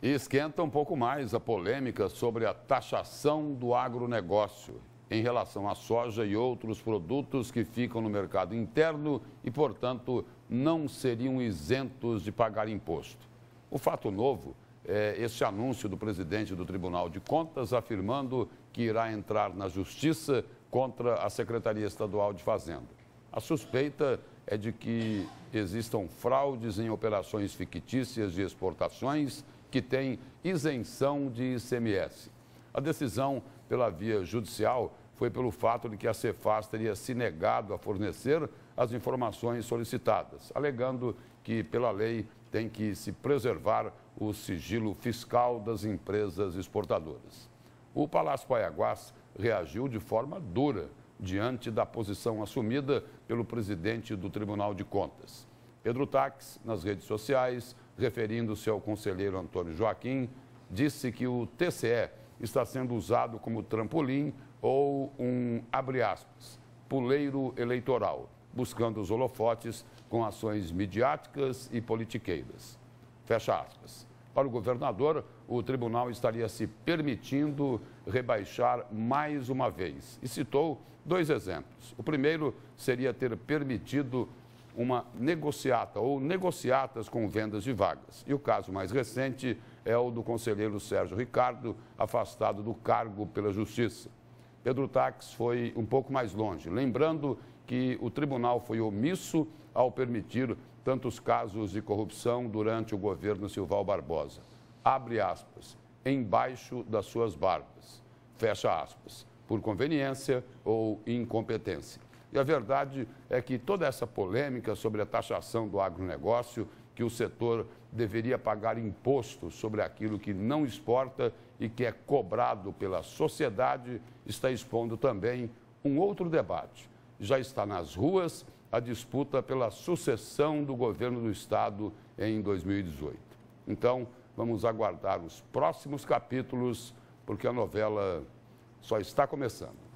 E esquenta um pouco mais a polêmica sobre a taxação do agronegócio em relação à soja e outros produtos que ficam no mercado interno e, portanto, não seriam isentos de pagar imposto. O fato novo é este anúncio do presidente do Tribunal de Contas afirmando que irá entrar na justiça contra a Secretaria Estadual de Fazenda. A suspeita é de que existam fraudes em operações fictícias de exportações que tem isenção de ICMS. A decisão pela via judicial foi pelo fato de que a Cefaz teria se negado a fornecer as informações solicitadas, alegando que, pela lei, tem que se preservar o sigilo fiscal das empresas exportadoras. O Palácio Paiaguás reagiu de forma dura diante da posição assumida pelo presidente do Tribunal de Contas. Pedro Tax, nas redes sociais, referindo-se ao conselheiro Antônio Joaquim, disse que o TCE está sendo usado como trampolim ou um, abre aspas, puleiro eleitoral, buscando os holofotes com ações midiáticas e politiqueiras. Fecha aspas. Para o governador, o tribunal estaria se permitindo rebaixar mais uma vez. E citou dois exemplos. O primeiro seria ter permitido uma negociata ou negociatas com vendas de vagas. E o caso mais recente é o do conselheiro Sérgio Ricardo, afastado do cargo pela Justiça. Pedro Tax foi um pouco mais longe, lembrando que o tribunal foi omisso ao permitir tantos casos de corrupção durante o governo Silval Barbosa. Abre aspas, embaixo das suas barbas. Fecha aspas, por conveniência ou incompetência. E a verdade é que toda essa polêmica sobre a taxação do agronegócio, que o setor deveria pagar imposto sobre aquilo que não exporta e que é cobrado pela sociedade, está expondo também um outro debate. Já está nas ruas a disputa pela sucessão do governo do Estado em 2018. Então, vamos aguardar os próximos capítulos, porque a novela só está começando.